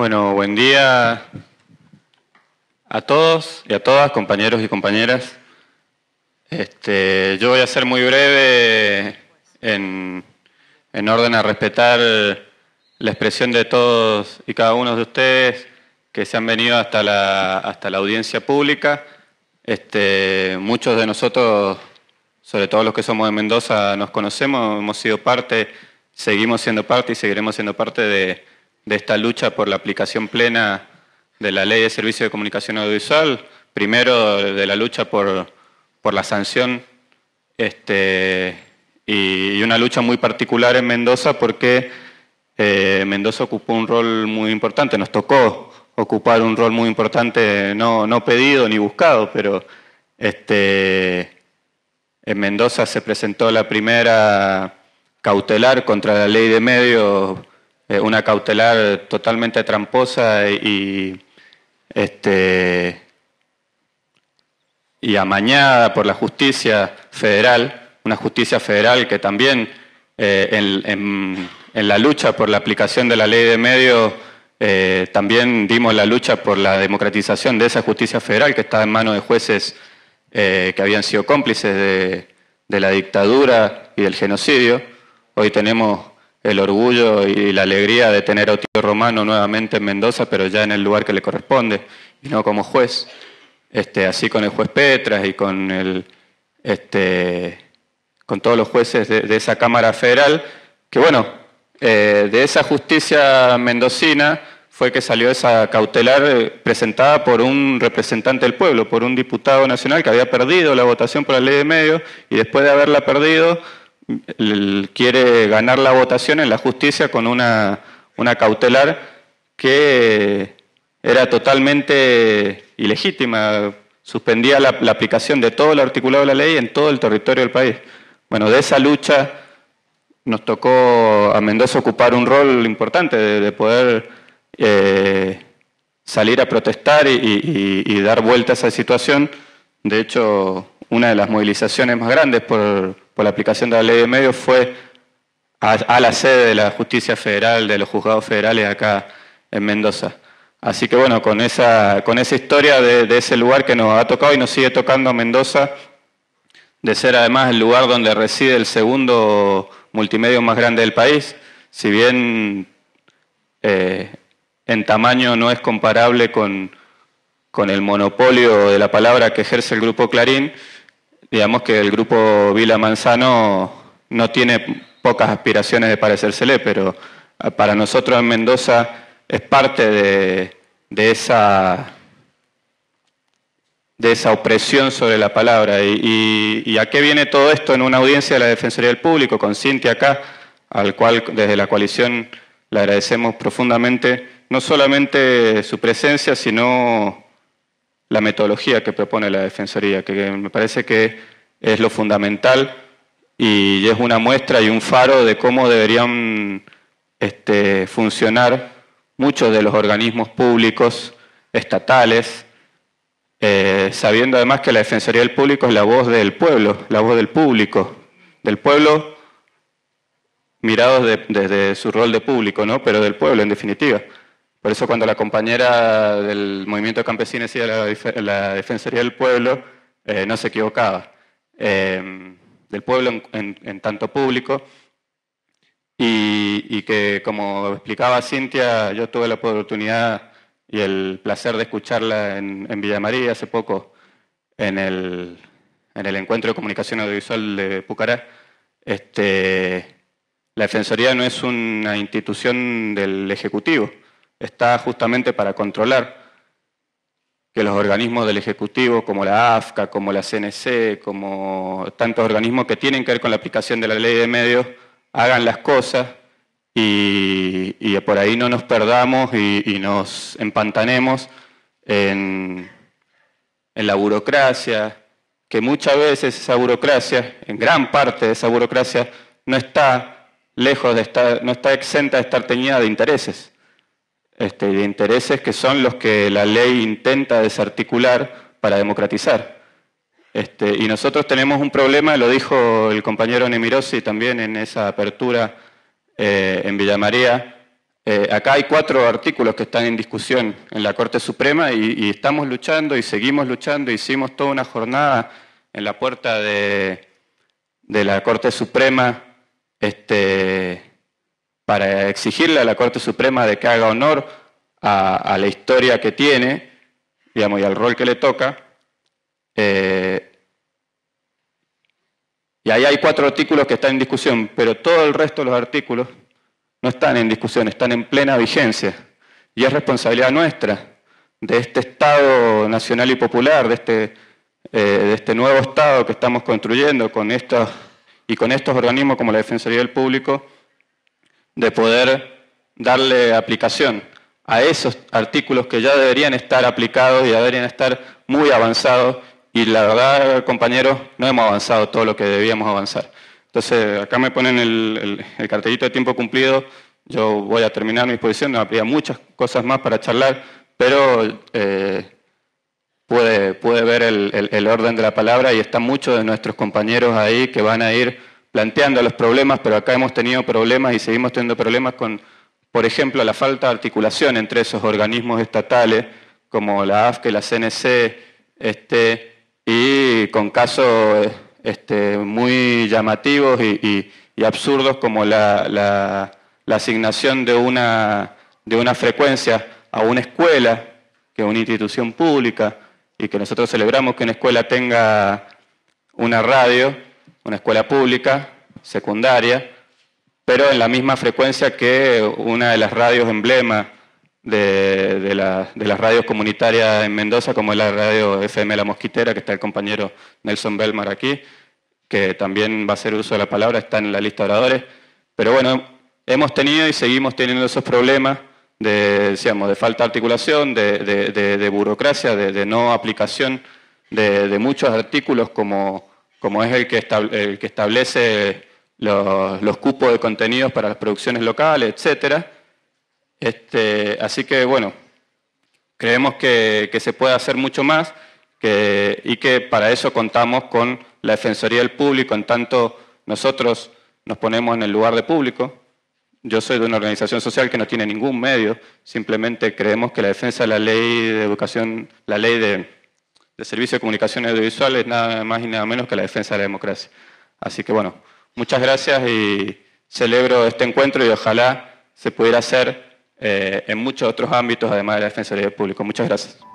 Bueno, buen día a todos y a todas, compañeros y compañeras. Este, yo voy a ser muy breve en, en orden a respetar la expresión de todos y cada uno de ustedes que se han venido hasta la, hasta la audiencia pública. Este, muchos de nosotros, sobre todo los que somos de Mendoza, nos conocemos, hemos sido parte, seguimos siendo parte y seguiremos siendo parte de de esta lucha por la aplicación plena de la ley de servicio de comunicación audiovisual, primero de la lucha por, por la sanción este, y, una lucha muy particular en Mendoza porque eh, Mendoza ocupó un rol muy importante, nos tocó ocupar un rol muy importante, no, pedido ni buscado, pero este, en Mendoza se presentó la primera cautelar contra la ley de medios eh, una cautelar totalmente tramposa y, este, y amañada por la justicia federal, una justicia federal que también eh, en, la lucha por la aplicación de la ley de medios eh, también dimos la lucha por la democratización de esa justicia federal que estaba en manos de jueces que habían sido cómplices de, de, la dictadura y del genocidio. Hoy tenemos el orgullo y la alegría de tener a Otito Romano nuevamente en Mendoza, pero ya en el lugar que le corresponde, y no como juez. Este, así con el juez Petras y con, el, este, con todos los jueces de, esa Cámara Federal, que bueno, eh, de esa justicia mendocina fue que salió esa cautelar eh, presentada por un representante del pueblo, por un diputado nacional que había perdido la votación por la ley de medios y después de haberla perdido quiere ganar la votación en la justicia con una, cautelar que era totalmente ilegítima, suspendía la, aplicación de todo el articulado de la ley en todo el territorio del país. Bueno, de esa lucha nos tocó a Mendoza ocupar un rol importante de, poder eh, salir a protestar y, y, dar vuelta a esa situación. De hecho, una de las movilizaciones más grandes por, pues la aplicación de la ley de medios fue a, la sede de la justicia federal, de los juzgados federales acá en Mendoza. Así que bueno, con esa, con esa historia de, ese lugar que nos ha tocado y nos sigue tocando a Mendoza, de ser además el lugar donde reside el segundo multimedio más grande del país, si bien eh, en tamaño no es comparable con, con el monopolio de la palabra que ejerce el Grupo Clarín, digamos que el grupo Vila Manzano no tiene pocas aspiraciones de parecérsele, pero ah, para nosotros en Mendoza es parte de, esa de esa opresión sobre la palabra. Y, y, a qué viene todo esto en una audiencia de la Defensoría del Público con Cintia acá, al cual desde la coalición le agradecemos profundamente no solamente su presencia, sino la metodología que propone la Defensoría, que me parece que es lo fundamental y es una muestra y un faro de cómo deberían este, funcionar muchos de los organismos públicos, estatales, eh, sabiendo además que la Defensoría del Público es la voz del pueblo, la voz del público, del pueblo mirados desde su rol de público, ¿no? pero del pueblo en definitiva. Por eso cuando la compañera del movimiento campesino decía la, la Defensoría del Pueblo, eh, no se equivocaba. Em, del pueblo en, tanto público, y, que como explicaba Cintia, yo tuve la oportunidad y el placer de escucharla en, en Villa María hace poco, en el, encuentro de comunicación audiovisual de Pucará. Este, la Defensoría no es una institución del Ejecutivo, está justamente para controlar que los organismos del Ejecutivo, como la AFCA, como la CNC, como tantos organismos que tienen que ver con la aplicación de la ley de medios, hagan las cosas y, por ahí no nos perdamos y, nos empantanemos en, en la burocracia, que muchas veces esa burocracia, en gran parte de esa burocracia, no está lejos de estar, no está exenta de estar teñida de intereses. Este, de intereses que son los que la ley intenta desarticular para democratizar. Este, y nosotros tenemos un problema, lo dijo el compañero Nemirosi también en esa apertura eh, en Villa eh, acá hay cuatro artículos que están en discusión en la Corte Suprema y, estamos luchando y seguimos luchando. Hicimos toda una jornada en la puerta de, de la Corte Suprema este, para exigirle a la Corte Suprema de que haga honor a, la historia que tiene, digamos, y al rol que le toca. Eh, y ahí hay cuatro artículos que están en discusión, pero todo el resto de los artículos no están en discusión, están en plena vigencia. Y es responsabilidad nuestra, de este Estado nacional y popular, de este, eh, este nuevo Estado que estamos construyendo con y con estos organismos como la Defensoría del Público, de poder darle aplicación a esos artículos que ya deberían estar aplicados y deberían estar muy avanzados. Y la verdad, compañeros, no hemos avanzado todo lo que debíamos avanzar. Entonces, acá me ponen el, cartelito de tiempo cumplido. Yo voy a terminar mi exposición, habría muchas cosas más para charlar, pero eh, puede, puede ver el, orden de la palabra y están muchos de nuestros compañeros ahí que van a ir planteando los problemas, pero acá hemos tenido problemas y seguimos teniendo problemas con, por ejemplo, la falta de articulación entre esos organismos estatales como la AFCE, la CNC, este, y con casos este, muy llamativos y, absurdos como la, la, asignación de una, de una frecuencia a una escuela, que es una institución pública, y que nosotros celebramos que una escuela tenga una radio, una escuela pública, secundaria, pero en la misma frecuencia que una de las radios emblema de, las radios comunitarias en Mendoza, como es la radio FM La Mosquitera, que está el compañero Nelson Belmar aquí, que también va a hacer uso de la palabra, está en la lista de oradores. Pero bueno, hemos tenido y seguimos teniendo esos problemas de, decíamos de falta de articulación, de, de burocracia, de, no aplicación de, muchos artículos como como es el que, establece los, cupos de contenidos para las producciones locales, etc. Este, así que, bueno, creemos que, se puede hacer mucho más y que para eso contamos con la Defensoría del Público, en tanto nosotros nos ponemos en el lugar de público. Yo soy de una organización social que no tiene ningún medio, simplemente creemos que la defensa de la ley de educación, la ley de el Servicio de Comunicaciones Audiovisuales, nada más y nada menos que la defensa de la democracia. Así que bueno, muchas gracias y celebro este encuentro y ojalá se pudiera hacer eh, en muchos otros ámbitos, además de la defensa del público. Muchas gracias.